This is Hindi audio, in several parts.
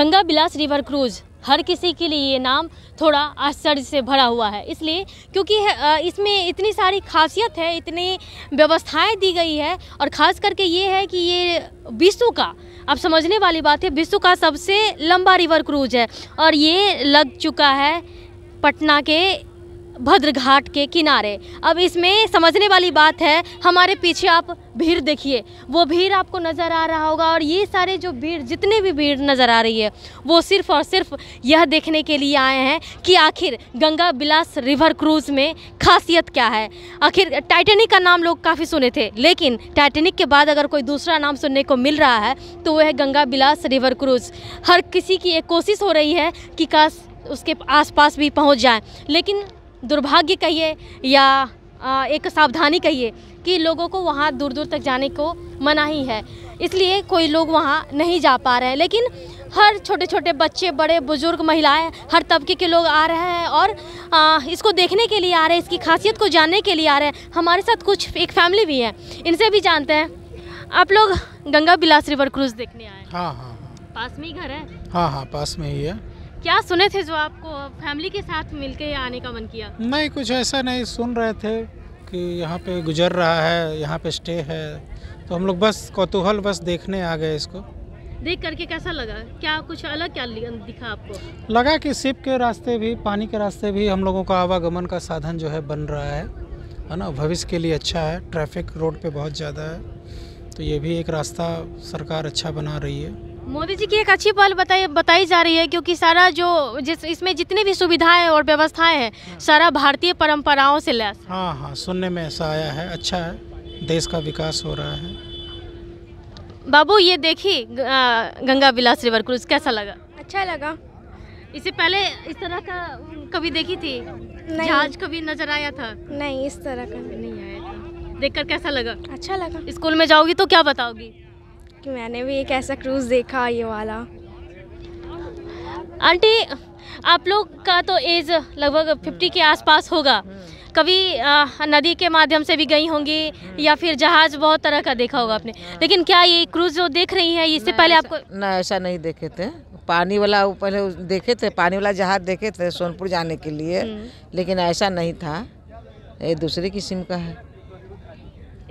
गंगा बिलास रिवर क्रूज हर किसी के लिए ये नाम थोड़ा आश्चर्य से भरा हुआ है इसलिए क्योंकि इसमें इतनी सारी खासियत है इतनी व्यवस्थाएं दी गई है और ख़ास करके ये है कि ये विश्व का आप समझने वाली बात है विश्व का सबसे लंबा रिवर क्रूज है और ये लग चुका है पटना के भद्र घाट के किनारे अब इसमें समझने वाली बात है हमारे पीछे आप भीड़ देखिए वो भीड़ आपको नज़र आ रहा होगा और ये सारे जो भीड़ जितने भी भीड़ नज़र आ रही है वो सिर्फ और सिर्फ यह देखने के लिए आए हैं कि आखिर गंगा बिलास रिवर क्रूज़ में खासियत क्या है आखिर टाइटेनिक का नाम लोग काफ़ी सुने थे लेकिन टाइटेनिक के बाद अगर कोई दूसरा नाम सुनने को मिल रहा है तो वह है गंगा बिलास रिवर क्रूज़ हर किसी की एक कोशिश हो रही है कि काश उसके आसपास भी पहुंच जाए लेकिन दुर्भाग्य कहिए या एक सावधानी कहिए कि लोगों को वहाँ दूर दूर तक जाने को मना ही है इसलिए कोई लोग वहाँ नहीं जा पा रहे हैं लेकिन हर छोटे छोटे बच्चे बड़े बुजुर्ग महिलाएं हर तबके के लोग आ रहे हैं और आ, इसको देखने के लिए आ रहे हैं इसकी खासियत को जानने के लिए आ रहे हैं हमारे साथ कुछ एक फैमिली भी है इनसे भी जानते हैं आप लोग गंगा बिलास रिवर क्रूज देखने आए हाँ, हाँ हाँ पास में ही घर है हाँ हाँ पास में ही है क्या सुने थे जो आपको फैमिली के साथ मिलके आने का मन किया नहीं कुछ ऐसा नहीं सुन रहे थे कि यहाँ पे गुजर रहा है यहाँ पे स्टे है तो हम लोग बस कौतूहल बस देखने आ गए इसको देख करके कैसा लगा क्या कुछ अलग क्या दिखा आपको लगा कि सिप के रास्ते भी पानी के रास्ते भी हम लोगों का आवागमन का साधन जो है बन रहा है है ना भविष्य के लिए अच्छा है ट्रैफिक रोड पे बहुत ज़्यादा है तो ये भी एक रास्ता सरकार अच्छा बना रही है मोदी जी की एक अच्छी पहल बताई बताई जा रही है क्योंकि सारा जो जिस इसमें जितनी भी सुविधाएं और व्यवस्थाएं हैं सारा भारतीय परंपराओं से लैस हाँ हाँ सुनने में ऐसा आया है अच्छा है देश का विकास हो रहा है बाबू ये देखी गंगा विलास रिवर क्रूज कैसा लगा अच्छा लगा इससे पहले इस तरह का कभी देखी थी जहाज कभी नजर आया था नहीं इस तरह का नहीं आया था देखकर कैसा लगा अच्छा लगा स्कूल में जाओगी तो क्या बताओगी कि मैंने भी एक ऐसा क्रूज़ देखा ये वाला आंटी आप लोग का तो एज लगभग फिफ्टी के आसपास होगा कभी आ, नदी के माध्यम से भी गई होंगी या फिर जहाज बहुत तरह का देखा होगा आपने लेकिन क्या ये क्रूज जो देख रही है इससे पहले आपको ना ऐसा नहीं देखे थे पानी वाला पहले देखे थे पानी वाला जहाज देखे थे सोनपुर जाने के लिए हम्म। लेकिन ऐसा नहीं था ये दूसरी किस्म का है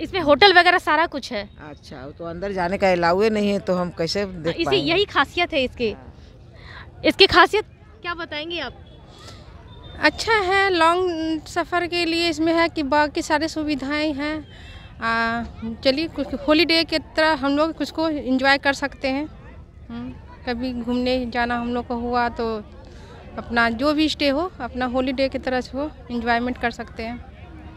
इसमें होटल वगैरह सारा कुछ है अच्छा तो अंदर जाने का अलाउ नहीं है तो हम कैसे देख हाँ, इसी यही खासियत है इसकी हाँ। इसकी खासियत क्या बताएंगे आप अच्छा है लॉन्ग सफ़र के लिए इसमें है कि बाकी सारी सुविधाएं हैं चलिए कुछ हॉलीडे की तरह हम लोग कुछ को इंजॉय कर सकते हैं हम्म, कभी घूमने जाना हम लोग को हुआ तो अपना जो भी स्टे हो अपना हॉलीडे की तरह से हो इन्जॉयमेंट कर सकते हैं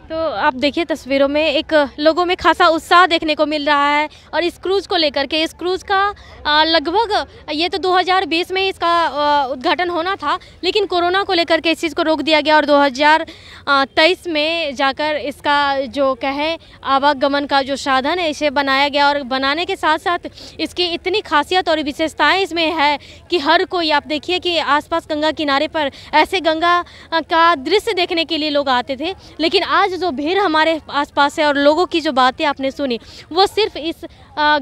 तो आप देखिए तस्वीरों में एक लोगों में खासा उत्साह देखने को मिल रहा है और इस क्रूज़ को लेकर के इस क्रूज़ का लगभग ये तो 2020 में इसका उद्घाटन होना था लेकिन कोरोना को लेकर के इस चीज़ को रोक दिया गया और 2023 में जाकर इसका जो कहें आवागमन का जो साधन है इसे बनाया गया और बनाने के साथ साथ इसकी इतनी खासियत और विशेषताएँ इसमें है कि हर कोई आप देखिए कि आसपास गंगा किनारे पर ऐसे गंगा का दृश्य देखने के लिए लोग आते थे लेकिन आज जो भीड़ हमारे आसपास है और लोगों की जो बातें आपने सुनी वो सिर्फ इस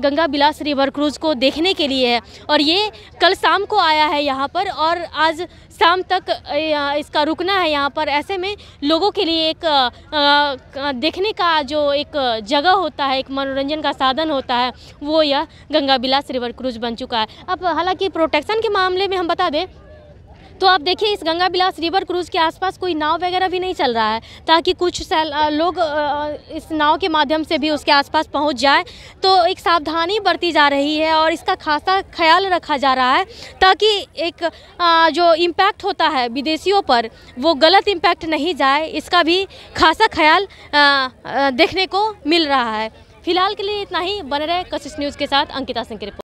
गंगा बिलास रिवर क्रूज़ को देखने के लिए है और ये कल शाम को आया है यहाँ पर और आज शाम तक इसका रुकना है यहाँ पर ऐसे में लोगों के लिए एक देखने का जो एक जगह होता है एक मनोरंजन का साधन होता है वो यह गंगा बिलास रिवर क्रूज बन चुका है अब हालांकि प्रोटेक्शन के मामले में हम बता दें तो आप देखिए इस गंगा बिलास रिवर क्रूज के आसपास कोई नाव वगैरह भी नहीं चल रहा है ताकि कुछ लोग इस नाव के माध्यम से भी उसके आसपास पहुंच जाए तो एक सावधानी बरती जा रही है और इसका खासा ख्याल रखा जा रहा है ताकि एक जो इम्पैक्ट होता है विदेशियों पर वो गलत इम्पैक्ट नहीं जाए इसका भी खासा ख्याल देखने को मिल रहा है फिलहाल के लिए इतना ही बन रहे कशिश न्यूज़ के साथ अंकिता सिंह की रिपोर्ट